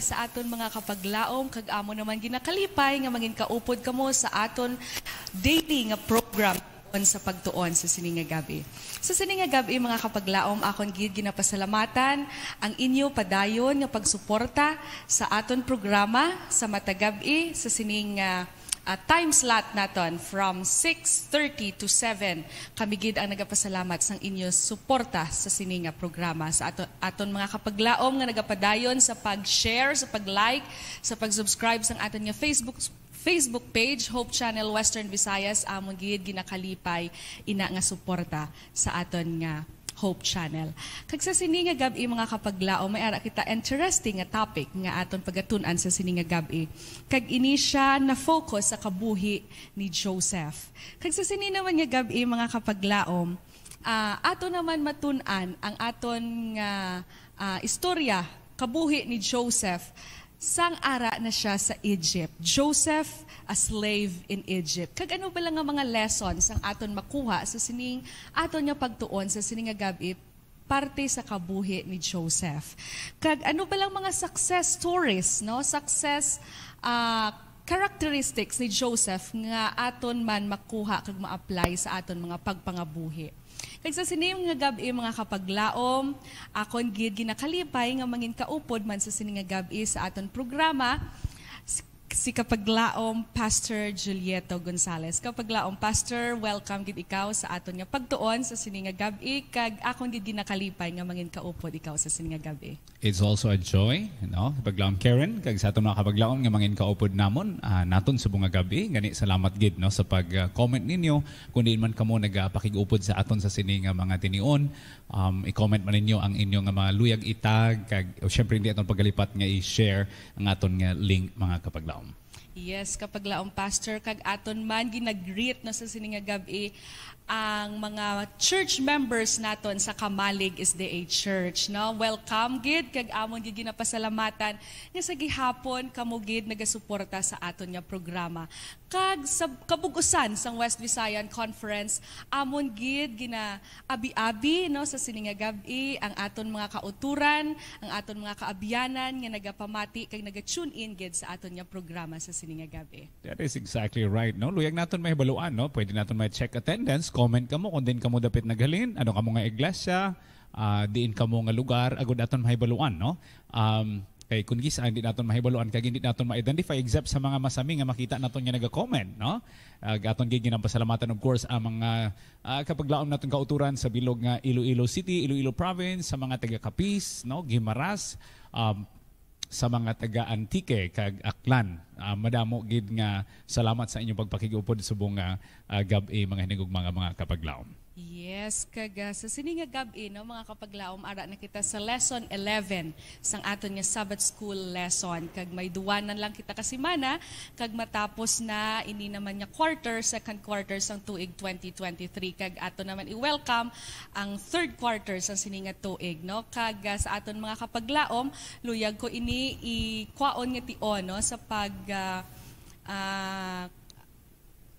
sa aton mga kapaglaom kag amo naman ginakalipay nga maging kaupod kamo sa aton daily nga program on sa pagtuon sa sininga gabi. Sa sininga gabi mga kapaglaom akon gid ginapasalamatan ang inyo padayon nga pagsuporta sa aton programa sa matagabi sa sininga uh, time slot naton from 6.30 to 7. Kami gid ang nagapasalamat sa inyo suporta sa sini nga programa sa aton, aton mga kapaglaom nga nagapadayon sa pag-share, sa pag-like, sa pag-subscribe sa aton nga Facebook Facebook page Hope Channel Western Visayas among gid ginakalipay ina nga suporta sa aton nga Hope Channel. Kag sa sininga gabi mga kapaglao, may ara kita interesting nga topic nga aton pagatunan sa sininga gabi. Kag ini siya na focus sa kabuhi ni Joseph. Kag sa sini naman nga gabi mga kapaglao, uh, ato naman matunan ang aton nga uh, uh, istorya kabuhi ni Joseph sang ara na siya sa Egypt. Joseph a slave in Egypt. Kag ano ba lang nga mga lessons ang aton makuha sa sining aton nga pagtuon sa sining nga gabit parte sa kabuhi ni Joseph. Kag ano ba lang mga success stories, no? Success uh, characteristics ni Joseph nga aton man makuha kag ma-apply sa aton mga pagpangabuhi. Kag sa sining nga gabi mga kapaglaom, akon gid ginakalipay nga mangin kaupod man sa sining nga gabi sa aton programa si Kapaglaom Pastor Julieto Gonzales. Kapaglaom Pastor, welcome gid ikaw sa aton nga pagtuon sa sininga gabi kag akong gid ginakalipay nga mangin kaupod ikaw sa sininga gabi. It's also a joy, no? Kapaglaom Karen kag sa aton mga kapaglaom nga mangin kaupod namon uh, naton sa bunga gabi. Gani salamat gid no sa pag-comment ah, ninyo kun din man kamo nagapakigupod sa aton sa sininga mga tinion. Um, i-comment man ninyo ang inyo nga mga luyag itag kag oh, syempre hindi aton pagalipat nga i-share ang aton nga link mga kapaglaom. Yes, kapag laong pastor kag aton man ginagreet na sa sininga gabi ang mga church members naton sa Kamalig is the a church no welcome gid kag amon gid ginapasalamatan nga sa gihapon kamo gid nagasuporta sa aton nga programa kag sa kabugusan sang West Visayan Conference amon gid gina abi-abi no sa siningagabi ang aton mga kauturan ang aton mga kaabiyanan nga nagapamati kag naga-tune in gid sa aton nga programa sa gabi. that is exactly right no luyag naton may baluan no pwede naton may check attendance comment kamo kung din kamo dapat naghalin ano kamo nga iglesia uh, diin kamo nga lugar agud aton mahibaluan no um, kay kun gisa hindi naton mahibaluan kay hindi naton ma-identify except sa mga masami nga makita naton nga naga-comment no uh, ah, aton gigi ng pasalamatan of course ang mga uh, kapaglaom naton kauturan sa bilog nga Iloilo City Iloilo Province sa mga taga Capiz no Gimaras um, sa mga taga Antique kag aklan. Uh, madamo gid nga salamat sa inyong pagpakigupod subong uh, ah, ah, gabi mga hinigugmang mga mga kapaglawom. Yes, kaga sa sininga gabi no mga kapaglaom ara na kita sa lesson 11 sang aton nga Sabbath school lesson kag may duwanan lang kita kasi mana kag matapos na ini naman nga quarter second quarter sang tuig 2023 kag aton naman i-welcome ang third quarter sang sininga tuig no kag sa aton mga kapaglaom luyag ko ini i ikwaon nga tion no sa pag uh, uh,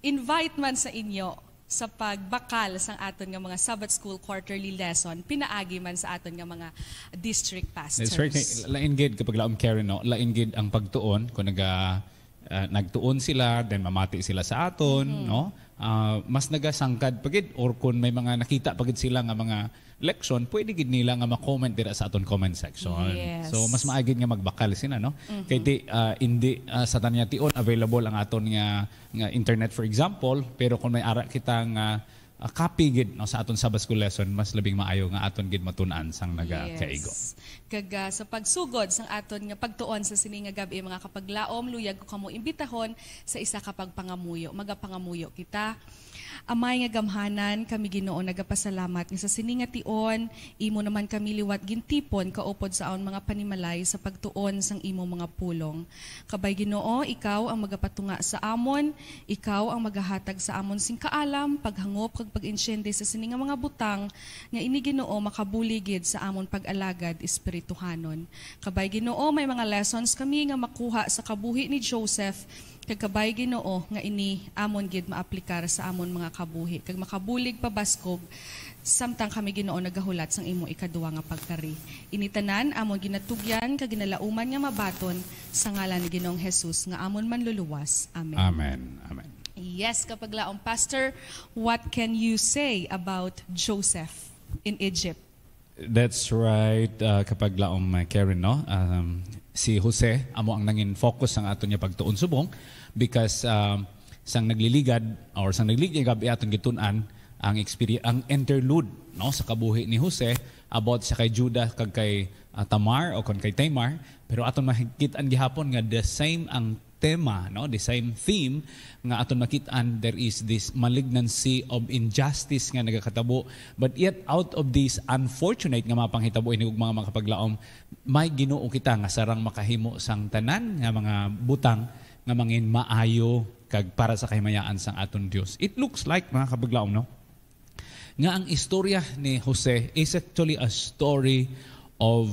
invite man sa inyo sa pagbakal sa aton nga mga Sabbath School quarterly lesson pinaagi man sa aton nga mga district pastors. That's right. Lain gid kapag laom Karen no, lain gid ang pagtuon kung naga uh, nagtuon sila then mamati sila sa aton mm-hmm. no. Uh, mas nagasangkad pagid or kung may mga nakita pagid sila nga mga election, pwede gid nila nga ma-comment dira sa aton comment section. Yes. So mas maagid nga magbakal sina no. Mm-hmm. Kay di uh, ah, indi uh, ah, sa tanya tion available ang aton nga, nga internet for example, pero kung may ara kita nga uh, uh, copy gid no sa aton Sabbath school lesson mas labing maayo nga aton gid matun-an sang naga yes. kaigo. Kaga sa pagsugod sang aton nga pagtuon sa sini nga gabi mga kapaglaom luyag ko kamo imbitahon sa isa ka pagpangamuyo. Magapangamuyo kita. Amay nga gamhanan kami Ginoo nagapasalamat nga sa sini nga tion imo naman kami liwat gintipon kaupod sa aon mga panimalay sa pagtuon sang imo mga pulong. Kabay Ginoo ikaw ang magapatunga sa amon, ikaw ang magahatag sa amon sing kaalam, paghangop kag pag-insyende sa sini nga mga butang nga ini Ginoo makabuligid sa amon pag-alagad espirituhanon. Kabay Ginoo may mga lessons kami nga makuha sa kabuhi ni Joseph kag kabay Ginoo nga ini amon gid maaplikar sa amon mga kabuhi kag makabulig pa pabaskog samtang kami Ginoo nagahulat sang imo ikaduwa nga pagkari. Initanan amon ginatugyan kag ginalauman nga mabaton sa ngalan ni Ginoong Hesus nga amon manluluwas. Amen. Amen. Amen. Yes, kapag laong pastor, what can you say about Joseph in Egypt? That's right, uh, kapag laong uh, Karen, no? Um, si Jose, amo ang nangin focus ang aton niya pagtuon subong because um, sang nagliligad or sang nagligad gabi aton gitunan ang experience ang interlude no sa kabuhi ni Jose about sa kay Judah kag kay uh, Tamar o kon kay Tamar pero aton makikita gihapon nga the same ang tema, no? the same theme, nga aton makitaan, there is this malignancy of injustice nga nagakatabo. But yet, out of this unfortunate nga mapanghitabo ini og mga makapaglaom, may ginoo kita nga sarang makahimo sang tanan nga mga butang nga mangin maayo kag para sa kahimayaan sang aton Dios. It looks like mga kapaglaom, no? Nga ang istorya ni Jose is actually a story of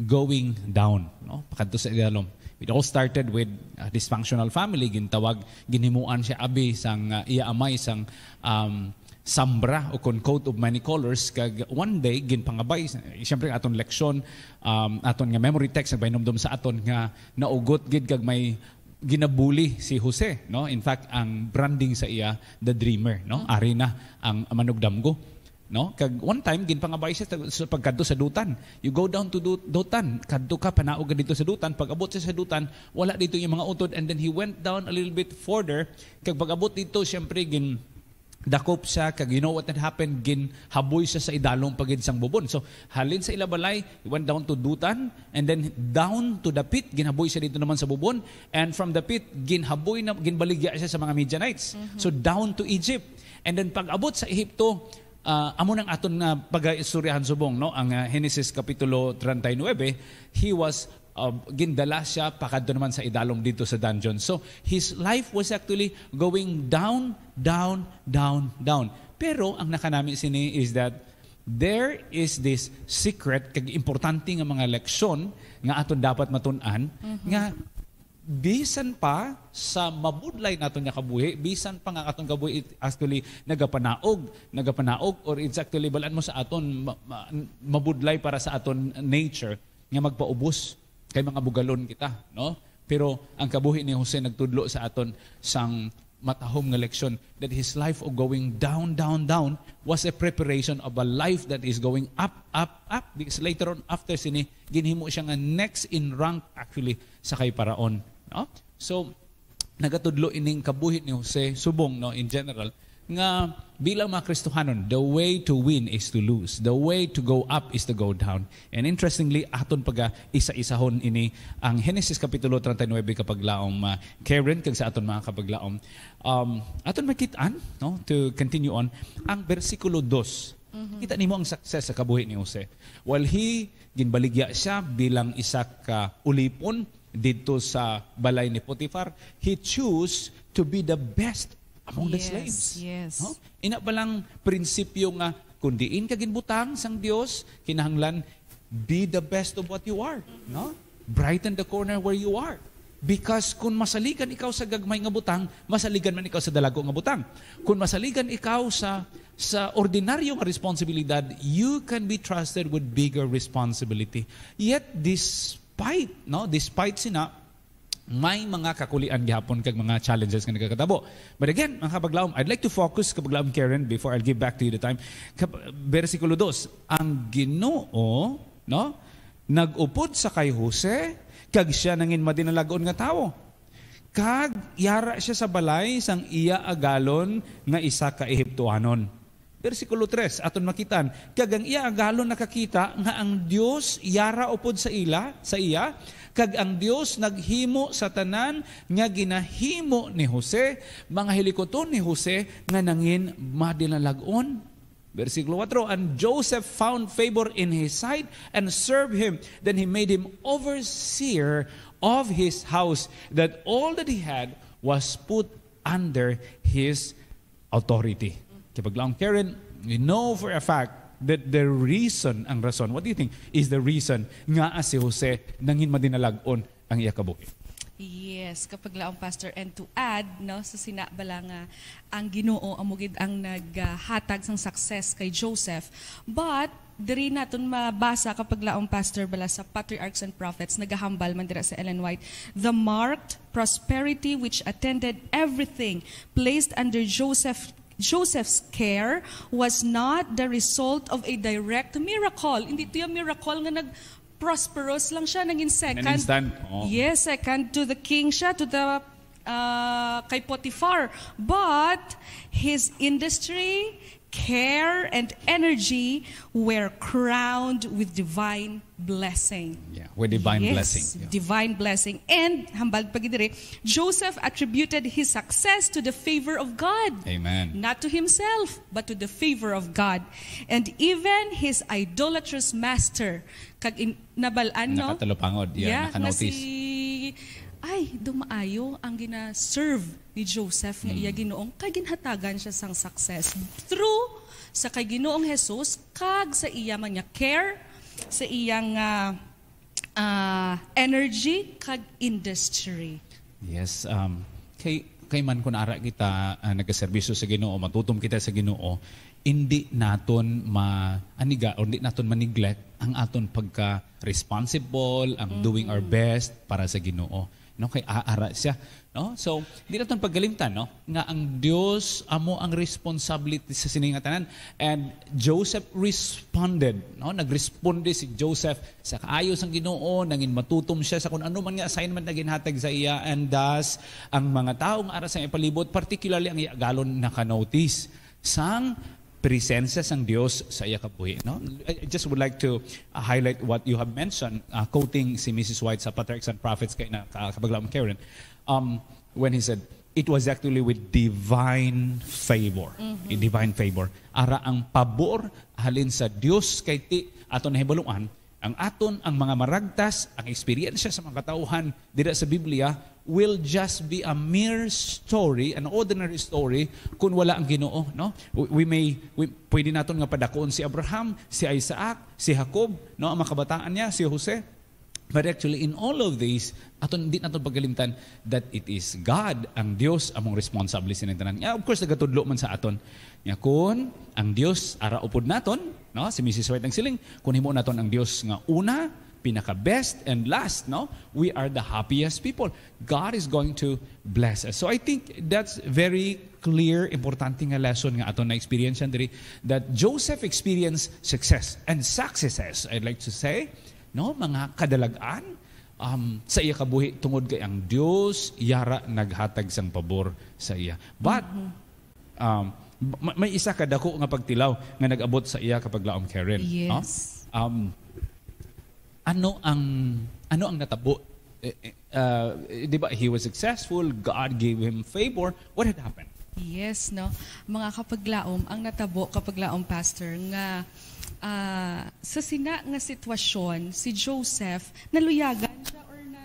going down, no? Pakadto sa ilalom It all started with a dysfunctional family. Gintawag, ginimuan siya abi sang uh, iaamay sang um, sambra o kon coat of many colors kag one day ginpangabay siyempre aton leksyon um, aton nga memory text nagbahinomdom sa aton nga naugot gid kag may ginabuli si Jose no in fact ang branding sa iya the dreamer no ari na ang manugdamgo No? Kag one time gin pangabay siya sa pagkadto sa dutan. You go down to dutan, kadto ka panaog ka dito sa dutan, pag-abot siya sa dutan, wala dito yung mga utod and then he went down a little bit further. Kag pag-abot dito, syempre gin dakop siya kag you know what had happened gin haboy siya sa idalong pagid sang bubon so halin sa ilabalay he went down to dutan and then down to the pit ginhaboy siya dito naman sa bubon and from the pit ginhaboy na ginbaligya siya sa mga Midianites mm-hmm. so down to Egypt and then pag abot sa Ehipto uh, amo nang aton nga uh, istoryahan subong no ang uh, Genesis kapitulo 39 he was uh, gindala siya pakadto naman sa idalom dito sa dungeon so his life was actually going down down down down pero ang nakanami sini is that there is this secret kag importante nga mga leksyon nga aton dapat matun-an mm-hmm. nga bisan pa sa mabudlay naton nga kabuhi, bisan pa nga atong kabuhi it actually nagapanaog, nagapanaog or it's actually balan mo sa aton mabudlay para sa aton nature nga magpaubos kay mga bugalon kita, no? Pero ang kabuhi ni Jose nagtudlo sa aton sang matahom nga leksyon that his life of going down, down, down was a preparation of a life that is going up, up, up. Because later on, after sini, ginhimo siya nga next in rank actually sa kay paraon No? So, nagatudlo ining kabuhit ni Jose Subong no in general nga bilang mga Kristohanon, the way to win is to lose. The way to go up is to go down. And interestingly, aton pag isa-isahon ini ang Genesis Kapitulo 39 kapaglaom uh, Karen kag sa aton mga kapaglaom. Um, aton makitaan, no, to continue on, ang versikulo 2 Mm-hmm. Kita nimo ang success sa kabuhi ni Jose. While he ginbaligya siya bilang isa ka ulipon dito sa balay ni Potiphar, he chose to be the best among yes, the slaves. Yes. No? Ina balang prinsipyo nga kun diin ka ginbutang sang Dios, kinahanglan be the best of what you are, no? Brighten the corner where you are. Because kung masaligan ikaw sa gagmay nga butang, masaligan man ikaw sa dalago nga butang. Kung masaligan ikaw sa sa ordinaryo nga responsibilidad, you can be trusted with bigger responsibility. Yet this despite, no, despite sina, may mga kakulian gihapon kag mga challenges nga nagkakatabo. But again, ang kapaglawom, I'd like to focus kapaglawom Karen before I'll give back to you the time. Kap- versikulo 2, ang Ginoo, no, nagupod sa kay Jose kag siya nangin madinalagon nga tawo. Kag yara siya sa balay sang iya agalon nga isa ka Ehiptohanon Versikulo 3, aton makitan, kagang iya agalo nakakita nga ang Dios yara upod sa ila, sa iya, kag ang Dios naghimo sa tanan nga ginahimo ni Jose, mga hilikoton ni Jose nga nangin madinalagon. Versikulo 4, and Joseph found favor in his sight and served him. Then he made him overseer of his house, that all that he had was put under his authority. Kipaglaong Karen, we know for a fact that the reason, ang rason, what do you think, is the reason nga as si Jose nangin madinalagon ang iya kabuhi. Yes, kapag laong pastor and to add no sa so sinabala nga ang Ginoo amugid ang naghatag sang success kay Joseph. But diri naton mabasa kapag laong pastor bala sa patriarchs and prophets nagahambal man dira sa Ellen White the marked prosperity which attended everything placed under Joseph Joseph's care was not the result of a direct miracle. Hindi ito yung miracle nga nag prosperous lang siya, naging second. An instant. Oh. Yes, second to the king siya, to the uh, kay Potiphar. But his industry, care, and energy were crowned with divine blessing. Yeah, with divine yes, blessing. Yeah. divine blessing. And, hambal pagidire, Joseph attributed his success to the favor of God. Amen. Not to himself, but to the favor of God. And even his idolatrous master, kag nabalan no? Nakatalo pangod. Yeah, yeah nakanotice. Si ay dumaayo ang gina-serve ni Joseph nga hmm. iya Ginoong kay ginhatagan siya sang success through sa kay Ginoong Jesus kag sa iya man niya care sa iyang uh, ah, uh, energy kag industry. Yes, um kay kay man kun ara kita uh, ah, nagaserbisyo sa Ginoo, matutom kita sa Ginoo, hindi naton ma aniga or hindi naton maniglect ang aton pagka responsible, ang mm-hmm. doing our best para sa Ginoo no kay aara siya no so di naton paggalimtan no nga ang Dios amo ang responsibility sa siningatanan and Joseph responded no nagresponde si Joseph sa kaayo sang Ginoo nangin matutom siya sa kun ano man nga assignment na ginhatag sa iya and thus ang mga taong ara sa ipalibot particularly ang galon naka-notice sang presensya sang Dios sa iya kabuhi. No? I just would like to uh, highlight what you have mentioned, uh, quoting si Mrs. White sa Patriarchs and Prophets kay na uh, kabaglaong Karen, um, when he said, it was actually with divine favor. Mm-hmm. Divine favor. Ara ang pabor halin sa Dios kay ti aton nahibulungan ang aton, ang mga maragtas, ang experience sa mga katauhan dira sa Biblia will just be a mere story, an ordinary story kung wala ang Ginoo, no? We may we, pwede naton nga padakoon si Abraham, si Isaac, si Jacob, no, ang makabataan niya, si Jose. But actually in all of these, aton di naton pagkalimtan that it is God ang Dios among responsable sa tanan. Yeah, of course nagatudlo man sa aton nga kun ang Dios ara upod naton, no? Si Mrs. White ang siling kun himo naton ang Dios nga una, pinaka best and last, no? We are the happiest people. God is going to bless us. So I think that's very clear importante nga lesson nga aton na experience diri that Joseph experienced success and successes I'd like to say no mga kadalagan um, sa iya kabuhi tungod kay ang Dios yara naghatag sang pabor sa iya but mm-hmm. um, may isa ka dako nga pagtilaw nga nagabot sa iya kapag laom Karen. Yes. No? Um, ano ang ano ang natabo? Eh, eh, uh, di ba he was successful, God gave him favor. What had happened? Yes, no. Mga kapaglaom, ang natabo kapaglaom pastor nga uh, sa sina nga sitwasyon si Joseph naluyagan siya or na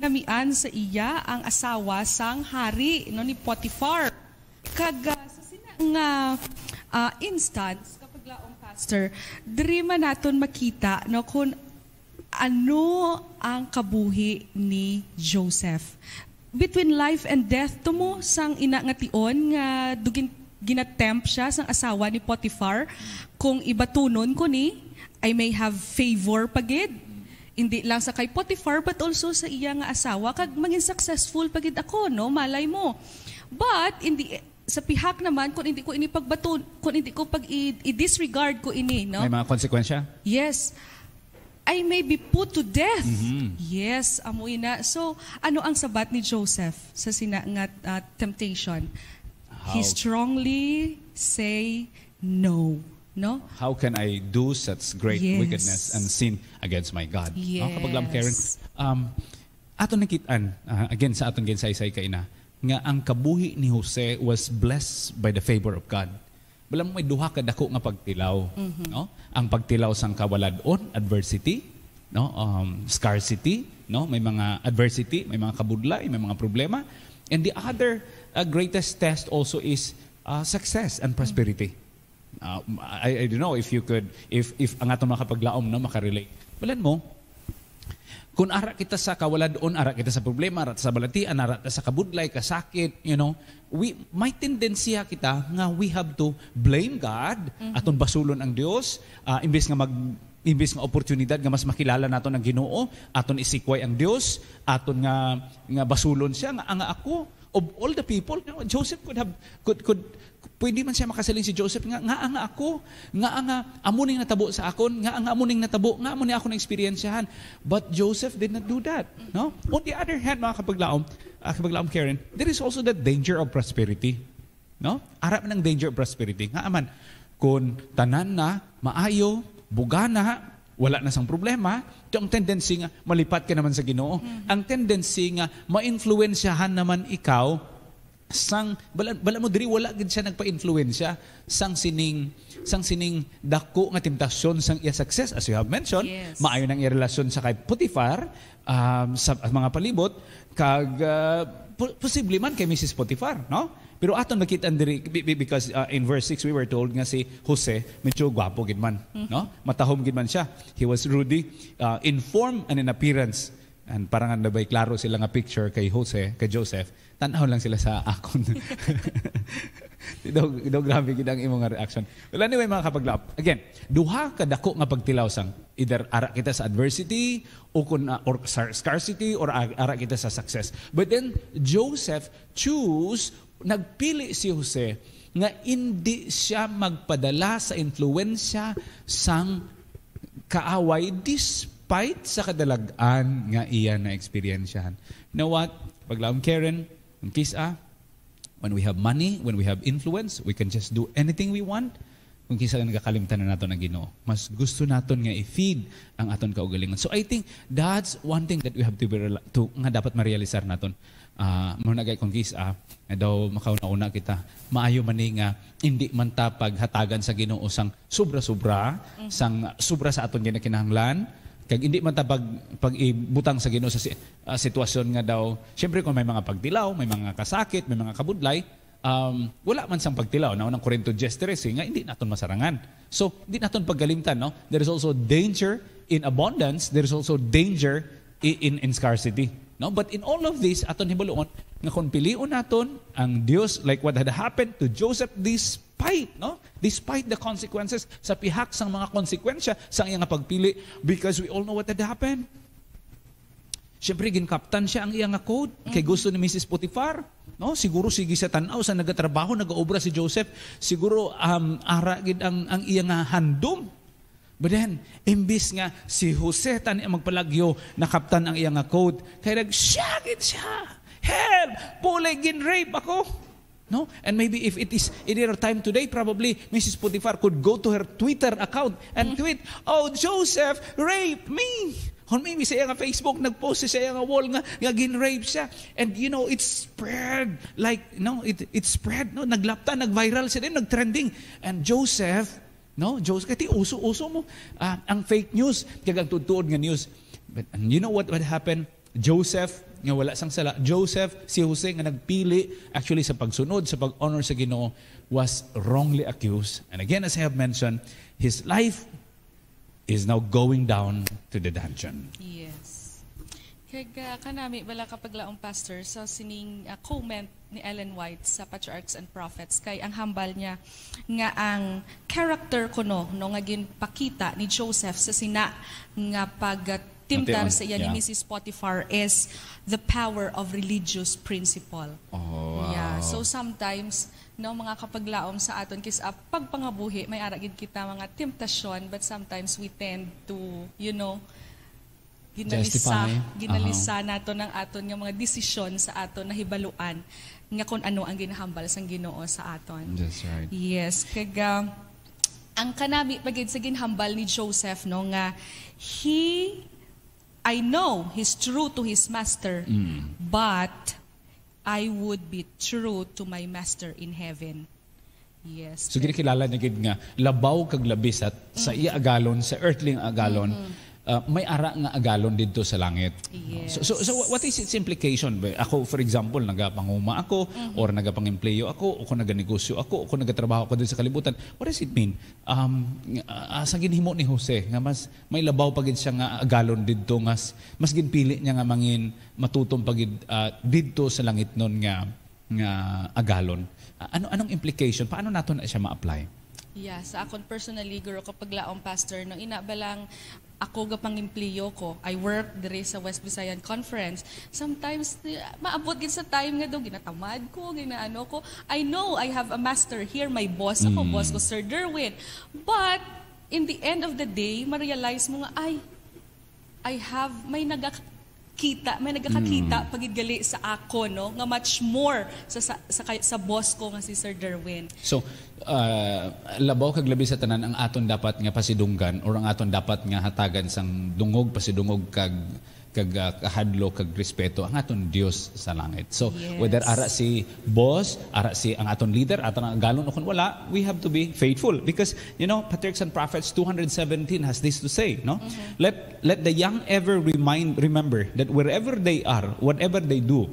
namian sa iya ang asawa sang hari no ni Potiphar. Kag nga uh, instance, kapag laong pastor, drima naton makita no, kung ano ang kabuhi ni Joseph. Between life and death, tumo sang ina nga tion nga dugin ginatempt siya sang asawa ni Potiphar kung ibatunon ko ni I may have favor pagid hindi lang sa kay Potiphar but also sa iya nga asawa kag maging successful pagid ako no malay mo but in the sa pihak naman kung hindi ko ini pagbato, kung hindi ko pag i-disregard ko ini, no? May mga konsekwensya? Yes. I may be put to death. Mm-hmm. Yes, amo ina. So, ano ang sabat ni Joseph sa sinangat uh, temptation? How? He strongly say no. No? How can I do such great yes. wickedness and sin against my God? Yes. No? Kapag lam Karen, um, aton nakitaan, uh, ah, again, sa aton again sa isay kaina, nga ang kabuhi ni Jose was blessed by the favor of God. Wala mo duha ka dako nga pagtilaw, mm-hmm. no? Ang pagtilaw sang kawalad-on, adversity, no? Um, scarcity, no? May mga adversity, may mga kabudlay, may mga problema. And the other uh, greatest test also is uh, success and prosperity. Mm-hmm. Uh, I, I don't know if you could if if ang atong makapaglaom no makarelate. Balan mo kung ara kita sa kawaladon, ara kita sa problema, ara sa balatian, ara sa kabudlay, kasakit, you know, we, may tendensya kita nga we have to blame God, mm-hmm. aton basulon ang Dios, uh, ah, imbes nga mag imbes nga oportunidad nga mas makilala naton ang Ginoo, aton isikway ang Dios, aton nga nga basulon siya nga ang ako of all the people, you know, Joseph could have, could, could, pwede man siya makasaling si Joseph, nga, nga nga ako, nga nga, amuning natabo sa akon, nga nga amuning natabo, nga amuning ako na eksperyensyahan. But Joseph did not do that. No? On the other hand, mga kapaglaom, uh, kapaglaom Karen, there is also that danger of prosperity. No? Arap ng danger of prosperity. Nga aman, kung tanan na, maayo, bugana, wala na sang problema, ang tendency nga, malipat ka naman sa ginoo. Mm-hmm. Ang tendency nga, ma-influensyahan naman ikaw sang bala, bala mo diri wala gid siya nagpa-influensya sang sining sang sining dako nga temptasyon sang iya success as you have mentioned yes. maayo nang iya relasyon sa kay Potiphar um, sa mga palibot kag uh, posible man kay Mrs. Potiphar no pero aton makita diri because uh, in verse 6 we were told nga si Jose medyo gwapo gid man, mm-hmm. no? Matahom gid man siya. He was ruddy uh, in form and in appearance. And parang ano ba, klaro sila nga picture kay Jose, kay Joseph. Tanaw lang sila sa akon. dog, dog grabe gid ang imong reaction. Well, anyway mga kapaglap, again, duha ka dako nga pagtilawsang either ara kita sa adversity o kun uh, or scarcity or ara kita sa success. But then Joseph choose nagpili si Jose nga hindi siya magpadala sa influensya sang kaaway despite sa kadalagaan nga iya na eksperyensyahan. You know what? Paglaom Karen, ang kisa, ah. when we have money, when we have influence, we can just do anything we want kung kinsa ah, nagakalimtan na nato na Ginoo. Mas gusto naton nga i-feed ang aton kaugalingon. So I think that's one thing that we have to, be, to nga dapat ma realize naton uh, ah, munagay kong gisa, ah. nga eh, daw makauna-una kita, maayo man nga, hindi man ta hatagan sa ginoo sang sobra-sobra, mm-hmm. sang sobra sa aton ginakinahanglan, kag hindi man ta pag, pag ibutang sa ginoo sa uh, sitwasyon nga daw, syempre kung may mga pagtilaw, may mga kasakit, may mga kabudlay, um, wala man sang pagtilaw na unang Corinto 10:13 eh, nga hindi naton masarangan. So, hindi naton paggalimtan, no? There is also danger in abundance, there is also danger in, in, in scarcity. No, but in all of this aton hibaluon nga kung piliun naton ang Dios like what had happened to Joseph despite no despite the consequences sa pihak sang mga konsekwensya sa iyang pagpili because we all know what had happened. Siyempre, gin-captain siya ang iyang code. Kay gusto ni Mrs. Potiphar. No? Siguro sige sa tanaw sa nagatrabaho, nagaobra si Joseph. Siguro um, ara gid ang, ang iyang handom But then, imbis nga si Jose tan ang magpalagyo, nakaptan ang iyang code. Kaya nagsyagit siya. Help! Pulay gin-rape ako. No? And maybe if it is in her time today, probably Mrs. Potiphar could go to her Twitter account and mm-hmm. tweet, Oh, Joseph, rape me! Or maybe sa nga Facebook, nagpost siya nga wall nga, nga gin-rape siya. And you know, it spread. Like, no, it, it spread. No? Naglapta, nag-viral siya din, nag-trending. And Joseph, No, Diyos, kati uso-uso mo Ah, ang fake news, kag ang nga news. But and you know what what happened? Joseph nga wala sang sala. Joseph, si Jose nga nagpili actually sa pagsunod, sa pag-honor sa Ginoo was wrongly accused. And again as I have mentioned, his life is now going down to the dungeon. Yes. Kag uh, kanami wala kapag pastor so sining uh, comment ni Ellen White sa Patriarchs and Prophets kay ang hambal niya nga ang character kuno no nga ginpakita ni Joseph sa sina nga pag timtar sa iya yeah. ni Mrs. Potiphar is the power of religious principle. Oh, wow. Yeah. So sometimes no mga kapaglaom sa aton kis uh, pagpangabuhi may ara gid kita mga temptation, but sometimes we tend to you know ginalisa, Justify. ginalisa uh-huh. nato ng aton nga mga desisyon sa aton na hibaluan nga kung ano ang ginahambal sang Ginoo sa aton. That's right. Yes, kag um, ang kanami pagid sa ginhambal ni Joseph no nga he I know he's true to his master mm. but I would be true to my master in heaven. Yes. So ginakilala niya nga labaw kag labis at mm. sa iya agalon sa earthling agalon mm-hmm Ah, may ara nga agalon dito sa langit. Yes. So, so, so what is its implication? Ako, for example, nagapanguma ako, mm-hmm. or nagapangempleyo ako, o kung naganegosyo ako, o kung nagatrabaho ako din sa kalibutan. What does it mean? Um, uh, sa ginhimo ni Jose, nga mas may labaw pagid siya nga agalon dito, nga mas ginpili niya nga mangin matutong pagid uh, ah, dito sa langit nun nga, nga agalon. Uh, ano anong implication? Paano nato na siya ma-apply? Yeah, sa akon personally, guro kapag laong pastor, no, inabalang ako gapang impliyo ko. I work dere sa West Visayan Conference. Sometimes, maabot gid sa time nga daw, ginatamad ko, ginaano ko. I know I have a master here, my boss ako, mm. boss ko, Sir Derwin. But, in the end of the day, ma-realize mo nga, ay, I have, may nagak kita, may nagkakakita mm. pagigali sa ako, no? Nga much more sa, sa, sa, sa boss ko nga si Sir Derwin. So, uh, labaw kag labi sa tanan ang aton dapat nga pasidunggan or ang aton dapat nga hatagan sang dungog pasidungog kag kag uh, kahadlo kag respeto ang aton Dios sa langit. So yes. whether ara si boss, ara si ang aton leader, ang galon o kung wala, we have to be faithful because you know Patriarchs and Prophets 217 has this to say, no? Mm-hmm. Let let the young ever remind remember that wherever they are, whatever they do,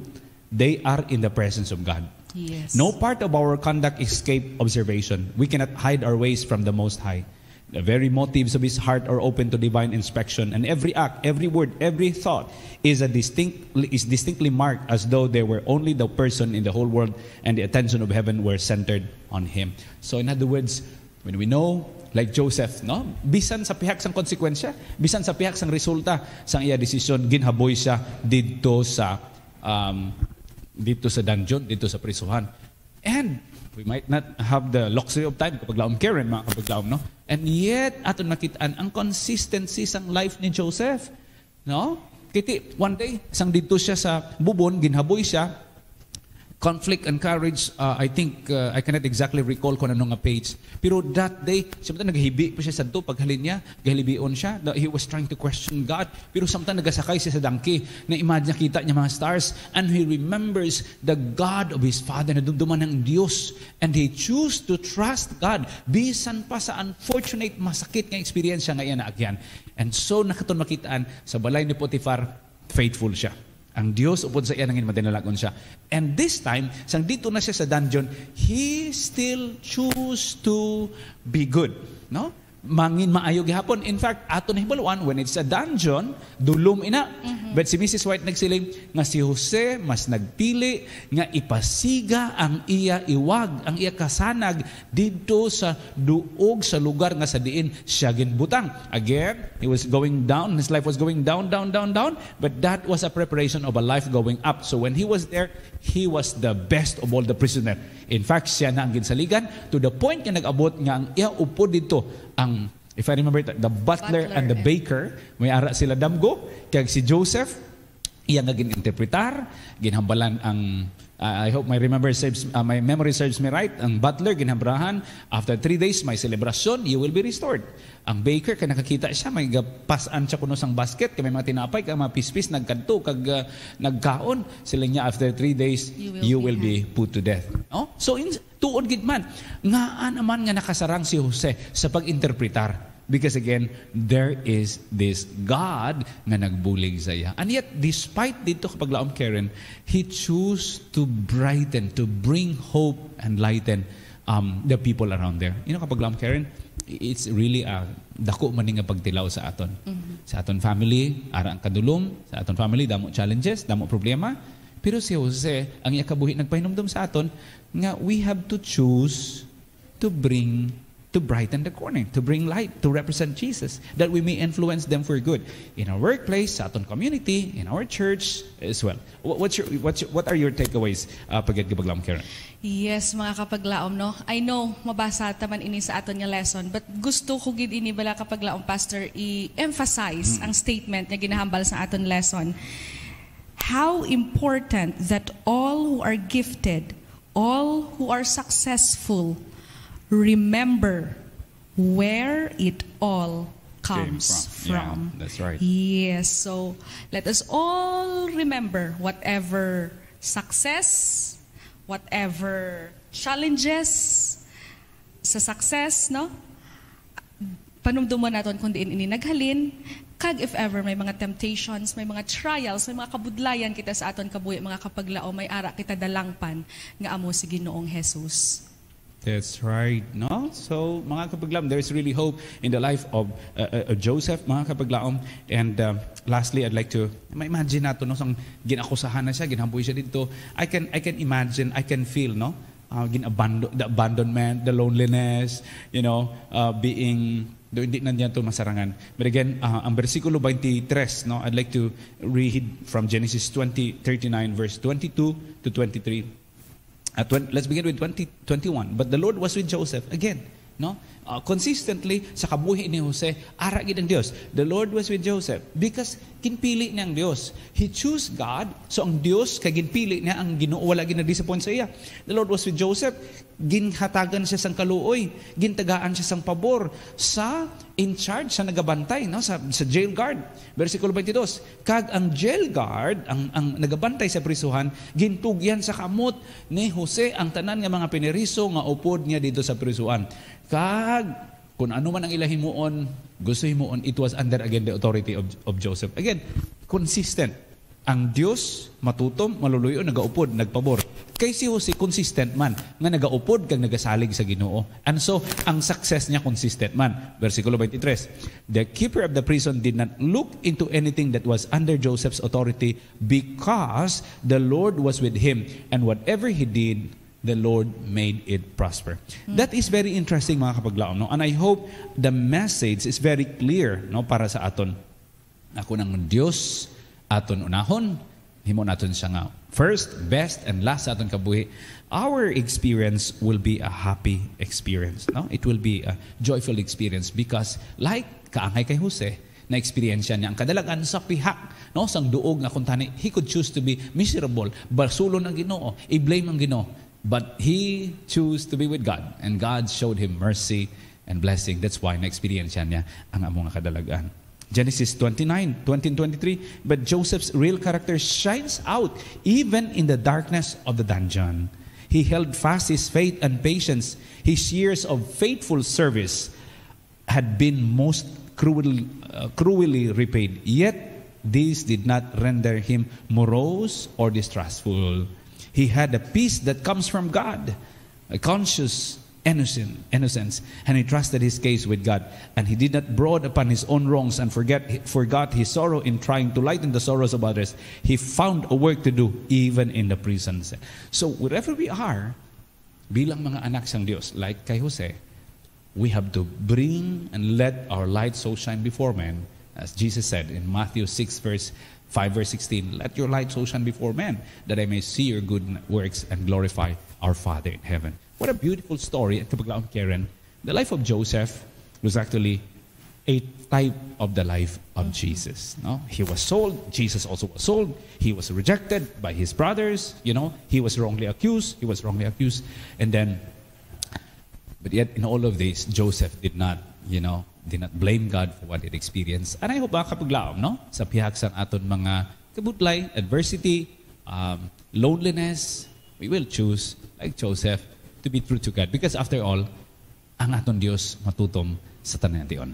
they are in the presence of God. Yes. No part of our conduct escape observation. We cannot hide our ways from the Most High. The very motives of his heart are open to divine inspection, and every act, every word, every thought is, a distinct, is distinctly marked as though they were only the person in the whole world and the attention of heaven were centered on him. So, in other words, when we know, like Joseph, no? bisan sa pihak sang konsekwensya, bisan sa pihak sang resulta sang iya desisyon, ginhaboy siya dito sa um, dito sa dungeon, dito sa prisuhan. And We might not have the luxury of time kapag laom Karen, mga kapaglaom, no? And yet, ato nakitaan ang consistency sang life ni Joseph. No? Kiti, one day, sang dito siya sa bubon, ginhaboy siya, conflict and courage, uh, I think, uh, I cannot exactly recall kung ano nga page. Pero that day, samtang naghibi pa siya sa do, paghalin niya, gahilibion siya, he was trying to question God. Pero samtang nagasakay siya sa donkey, na imagine kita niya mga stars, and he remembers the God of his father, na dumduman ng Diyos. And he choose to trust God, bisan pa sa unfortunate, masakit nga experience siya ngayon na agyan. And so, nakaton makitaan, sa balay ni Potiphar, faithful siya ang Dios upod sa iya nangin matinalagon siya. And this time, sang dito na siya sa dungeon, he still choose to be good, no? mangin maayo gihapon. In fact, ato ni Hibaluan, when it's a dungeon, dulom ina. Mm-hmm. But si Mrs. White nagsiling, nga si Jose mas nagpili, nga ipasiga ang iya iwag, ang iya kasanag, dito sa duog sa lugar nga sa diin siya ginbutang. Again, he was going down, his life was going down, down, down, down, but that was a preparation of a life going up. So when he was there, he was the best of all the prisoners. In fact, siya na ang ginsaligan to the point nga nag-abot nga ang iya upo dito ang If I remember, the butler, butler and the eh. baker, may ara sila damgo. Kaya si Joseph, iya nga gininterpretar, ginhambalan ang I hope my, remember serves, uh, my memory serves me right. Ang butler, ginabrahan. After three days, may celebration, you will be restored. Ang baker, kaya nakakita siya, may pasan siya kuno sang basket, kaya may mga tinapay, kaya mga pispis, nagkanto, kag, uh, nagkaon. Sila niya, after three days, you will, you be, will be put to death. No? Oh, so, in, tuod gid man. Ngaan naman nga nakasarang si Jose sa pag-interpretar Because again, there is this God na nagbulig sa iya. And yet, despite dito kapag laom Karen, He chose to brighten, to bring hope and lighten um, the people around there. You know, kapag laom Karen, it's really a dako man nga pagtilaw sa aton. Mm-hmm. Sa aton family, ara ang kadulom, sa aton family damo challenges, damo problema. Pero si Jose, ang iya kabuhi nagpahinumdum sa aton nga we have to choose to bring to brighten the corner, to bring light, to represent Jesus, that we may influence them for good in our workplace, sa aton community, in our church as well. What's your, what's your, what are your takeaways uh, pagkagibaglam, Karen? Yes, mga kapaglaom, no? I know, mabasa taman ini sa aton nga lesson, but gusto ko gid ini bala kapaglaom, Pastor, i-emphasize mm. ang statement nga ginahambal sa aton lesson. How important that all who are gifted, all who are successful, remember where it all comes from. from. Yeah, that's right. Yes. So let us all remember whatever success, whatever challenges sa success, no? Panumduman naton kung diin ininaghalin, kag if ever may mga temptations, may mga trials, may mga kabudlayan kita sa aton kabuhi, mga kapaglao, may ara kita dalangpan nga amo si Ginoong Jesus. That's right. No? So, mga kapaglam, is really hope in the life of uh, uh, uh Joseph, mga kapaglaom. And uh, lastly, I'd like to, imagine nato, no? Sang ginakusahan na siya, ginhamboy siya dito. I can, I can imagine, I can feel, no? Uh, ah, ginabandon, the abandonment, the loneliness, you know, uh, being Do, hindi na niya ito masarangan. But again, uh, ang versikulo 23, no? I'd like to read from Genesis 20, 39, verse 22 to 23. At when, let's begin with 20, 21. But the Lord was with Joseph again. No? Uh, consistently sa kabuhi ni Jose, ara gid ang Dios. The Lord was with Joseph because kinpili niya ang Dios. He chose God, so ang Dios kay ginpili niya ang Ginoo wala gina disappoint sa iya. The Lord was with Joseph ginhatagan siya sang kaluoy, gintagaan siya sang pabor sa in charge sa nagabantay no sa, sa jail guard. Bersikulo 22, kag ang jail guard ang ang nagabantay sa prisuhan gintugyan sa kamot ni Jose ang tanan nga mga pineriso nga upod niya dito sa prisuhan. Kag kung ano man ang ilahimuon, gusto on, it was under again the authority of, of Joseph. Again, consistent ang Dios matutom maluluyo nagaupod nagpabor kay si Jose consistent man nga nagaupod kag nagasalig sa Ginoo and so ang success niya consistent man versikulo 23 the keeper of the prison did not look into anything that was under Joseph's authority because the Lord was with him and whatever he did the Lord made it prosper that is very interesting mga kapaglaom no and I hope the message is very clear no para sa aton ako ng Dios aton unahon, himo naton siya nga first, best, and last sa aton kabuhi, our experience will be a happy experience. No? It will be a joyful experience because like kaangay kay Jose, na experience niya ang kadalagan sa pihak no sang duog nga kuntani he could choose to be miserable barsulon ang Ginoo i-blame ang Ginoo but he chose to be with God and God showed him mercy and blessing that's why na experience niya ang among kadalagan Genesis 29, 20 23. But Joseph's real character shines out even in the darkness of the dungeon. He held fast his faith and patience. His years of faithful service had been most cruelly, uh, cruelly repaid. Yet, this did not render him morose or distrustful. He had a peace that comes from God, a conscious innocent, innocence, and he trusted his case with God. And he did not brood upon his own wrongs and forget, forgot his sorrow in trying to lighten the sorrows of others. He found a work to do even in the prison. So wherever we are, bilang mga anak sang Dios, like kay Jose, we have to bring and let our light so shine before men, as Jesus said in Matthew 6 verse 5 verse 16, let your light so shine before men that I may see your good works and glorify our Father in heaven. What a beautiful story at Kabaglaon Karen. The life of Joseph was actually a type of the life of Jesus. No? He was sold. Jesus also was sold. He was rejected by his brothers. You know, he was wrongly accused. He was wrongly accused. And then, but yet in all of this, Joseph did not, you know, did not blame God for what he experienced. And I hope kapaglaom, no? Sa pihak sang aton mga kabutlay, adversity, um, loneliness, we will choose, like Joseph, to be true to God. Because after all, ang aton Dios matutom sa tanan tion.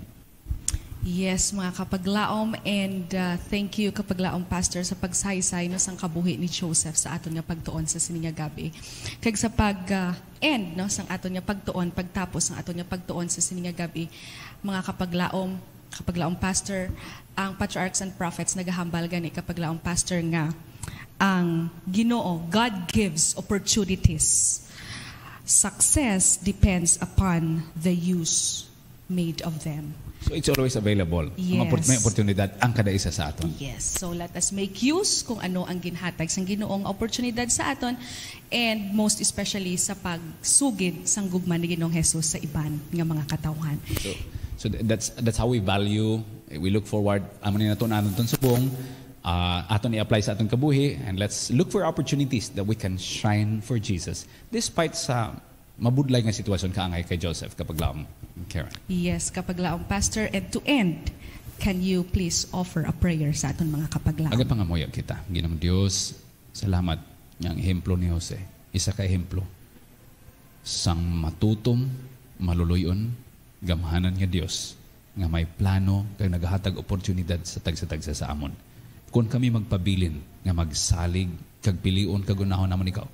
Yes, mga kapaglaom and uh, thank you kapaglaom pastor sa pagsaysay no sang kabuhi ni Joseph sa aton nga pagtuon sa sininga gabi. Kag sa pag uh, end no sa aton nga pagtuon pagtapos sang aton nga pagtuon sa sininga gabi, mga kapaglaom, kapaglaom pastor, ang patriarchs and prophets nagahambal gani kapaglaom pastor nga ang Ginoo, God gives opportunities Success depends upon the use made of them. So it's always available. Yes. May oportunidad ang kada isa sa aton. Yes. So let us make use kung ano ang ginhatag sa ginoong oportunidad sa aton and most especially sa pagsugid sang gugma ni Ginoong Hesus sa iban nga mga katawhan. So, so that's that's how we value, eh, we look forward, amo ni naton anon subong, uh, ah, aton i-apply sa atong kabuhi and let's look for opportunities that we can shine for Jesus despite sa mabudlay nga sitwasyon kaangay kay Joseph kapag laom Karen. Yes, kapag laom pastor and to end can you please offer a prayer sa aton mga kapaglaom? Aga pangamoyag kita. Ginang Dios, salamat ng ehemplo ni Jose. Isa ka ehemplo sang matutom, maluluyon, gamhanan nga Dios nga may plano kag nagahatag oportunidad sa tagsa-tagsa sa amon kung kami magpabilin nga magsalig kag pilion gunahon naman ikaw.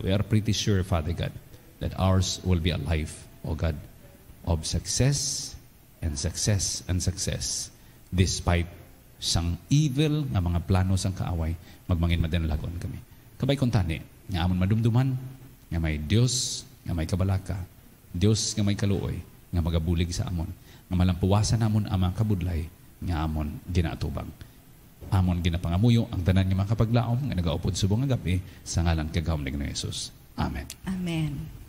We are pretty sure, Father God, that ours will be a life, O God, of success and success and success despite sang evil nga mga plano sang kaaway magmangin madanlagon kami. Kabay kong tani, nga amon madumduman, nga may Dios nga may kabalaka, Dios nga may kaluoy, nga magabulig sa amon, nga malampuwasan namon ang mga kabudlay, nga amon ginatubang amon ginapangamuyo ang tanan mga kapaglaom nga nagaupod subong nga agapi sa ngalan kagahom ni Jesus. Amen. Amen.